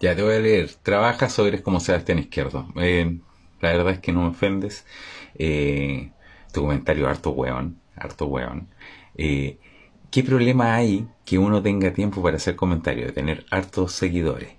Ya te voy a leer. ¿trabajas o eres como en Izquierdo. Eh, la verdad es que no me ofendes. Eh, tu comentario harto weón harto weón eh, ¿Qué problema hay que uno tenga tiempo para hacer comentarios, de tener hartos seguidores?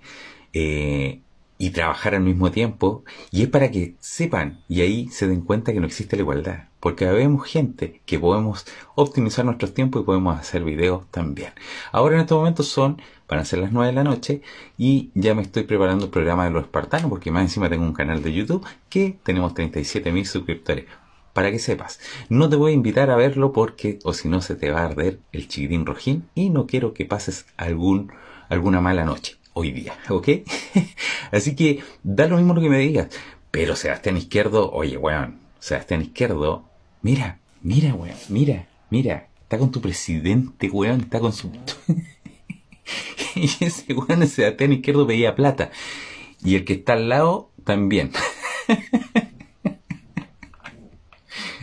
Eh, y trabajar al mismo tiempo, y es para que sepan y ahí se den cuenta que no existe la igualdad, porque vemos gente que podemos optimizar nuestros tiempos y podemos hacer videos también. Ahora en estos momentos son, van a ser las 9 de la noche, y ya me estoy preparando el programa de los espartanos, porque más encima tengo un canal de YouTube que tenemos mil suscriptores. Para que sepas, no te voy a invitar a verlo porque o si no se te va a arder el chiquitín rojín y no quiero que pases algún, alguna mala noche hoy día, ¿ok? Así que da lo mismo lo que me digas. Pero Sebastián Izquierdo, oye, weón, Sebastián Izquierdo, mira, mira, weón, mira, mira, está con tu presidente, weón, está con su... y ese weón, Sebastián Izquierdo pedía plata. Y el que está al lado, también.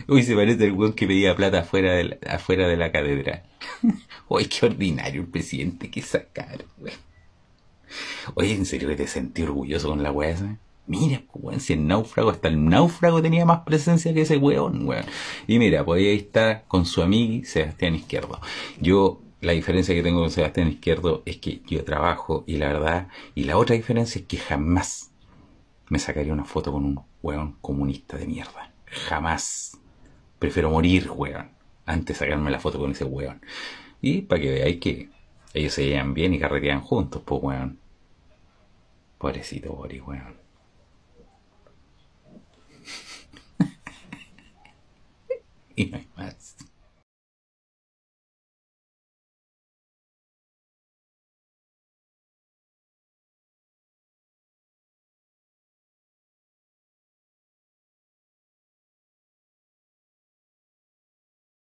Uy, se parece el weón que pedía plata afuera de la, afuera de la catedral. Uy, qué ordinario el presidente que sacaron, weón. Oye, ¿en serio que te sentí orgulloso con la weá Mira, pues, weón, si el náufrago, hasta el náufrago tenía más presencia que ese weón, weón. Y mira, podía pues, estar con su amigo Sebastián Izquierdo. Yo la diferencia que tengo con Sebastián Izquierdo es que yo trabajo y la verdad, y la otra diferencia es que jamás me sacaría una foto con un weón comunista de mierda. Jamás. Prefiero morir, weón, antes de sacarme la foto con ese weón. Y para que veáis que ellos se llevan bien y carretean juntos, pues, weón. Pobrecito Boris, weón. y no hay más.